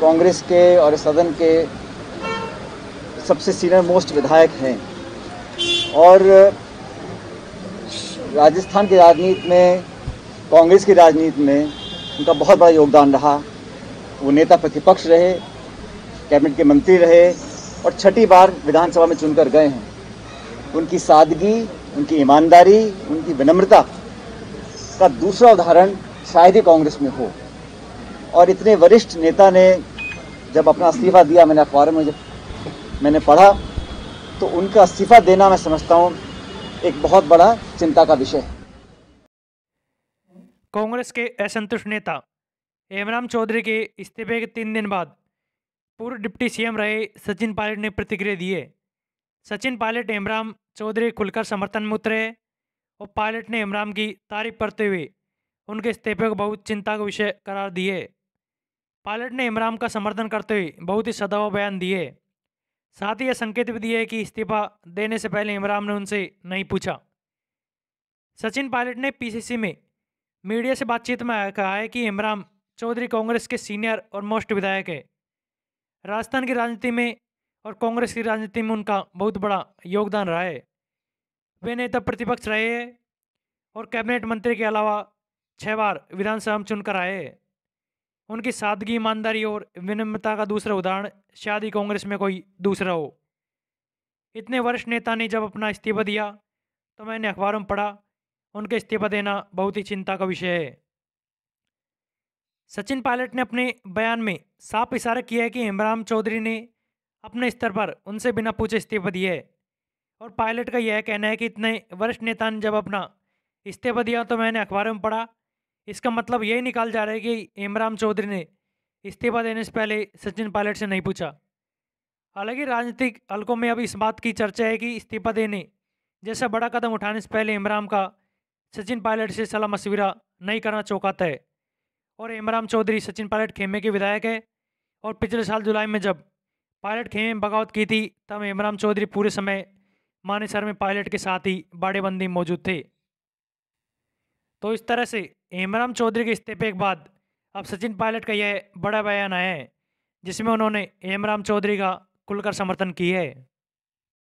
कांग्रेस के और सदन के सबसे सीनियर मोस्ट विधायक हैं और राजस्थान की राजनीति में कांग्रेस की राजनीति में उनका बहुत बड़ा योगदान रहा वो नेता प्रतिपक्ष रहे कैबिनेट के मंत्री रहे और छठी बार विधानसभा में चुनकर गए हैं उनकी सादगी उनकी ईमानदारी उनकी विनम्रता का दूसरा उदाहरण शायद ही कांग्रेस में हो और इतने वरिष्ठ नेता ने जब अपना इस्तीफ़ा दिया मैंने अखबार में जब मैंने पढ़ा तो उनका इस्तीफ़ा देना मैं समझता हूँ एक बहुत बड़ा चिंता का विषय है कांग्रेस के असंतुष्ट नेता हेमराम चौधरी के इस्तीफे के तीन दिन बाद पूर्व डिप्टी सीएम रहे सचिन पायलट ने प्रतिक्रिया दिए सचिन पायलट एमराम चौधरी खुलकर समर्थन में उतरे और पायलट ने इमराम की तारीफ करते हुए उनके इस्तीफे को बहुत चिंता का विषय करार दिए पायलट ने इमरान का समर्थन करते हुए बहुत ही सदाव बयान दिए साथ ही यह संकेत भी दिए कि इस्तीफा देने से पहले इमरान ने उनसे नहीं पूछा सचिन पायलट ने पीसीसी में मीडिया से बातचीत में कहा है कि इमरान चौधरी कांग्रेस के सीनियर और मोस्ट विधायक है राजस्थान की राजनीति में और कांग्रेस की राजनीति में उनका बहुत बड़ा योगदान रहा है वे नेता प्रतिपक्ष रहे हैं और कैबिनेट मंत्री के अलावा छः बार विधानसभा में चुनकर आए हैं उनकी सादगी ईमानदारी और विनम्रता का दूसरा उदाहरण शायद ही कांग्रेस में कोई दूसरा हो इतने वरिष्ठ नेता ने जब अपना इस्तीफा दिया तो मैंने अखबारों में पढ़ा उनके इस्तीफा देना बहुत ही चिंता का विषय है सचिन पायलट ने अपने बयान में साफ इशारा किया है कि इमराम चौधरी ने अपने स्तर पर उनसे बिना पूछे इस्तीफा दिया है और पायलट का यह कहना है कि इतने वरिष्ठ नेता ने जब अपना इस्तीफा दिया तो मैंने अखबारों में पढ़ा इसका मतलब यही निकाल जा रहा है कि इमराम चौधरी ने इस्तीफा देने से पहले सचिन पायलट से नहीं पूछा हालांकि राजनीतिक हलकों में अब इस बात की चर्चा है कि इस्तीफा देने जैसा बड़ा कदम उठाने से पहले इमराम का सचिन पायलट से सलाह मशविरा नहीं करना चौंकाता है और इमराम चौधरी सचिन पायलट खेमे के विधायक है और पिछले साल जुलाई में जब पायलट खेमे में बगावत की थी तब इमराम चौधरी पूरे समय मानेसर में पायलट के साथ ही बाड़ेबंदी मौजूद थे तो इस तरह से हेमराम चौधरी के इस्तीफे के बाद अब सचिन पायलट का यह बड़ा बयान आया है जिसमें उन्होंने हेमराम चौधरी का खुलकर समर्थन की है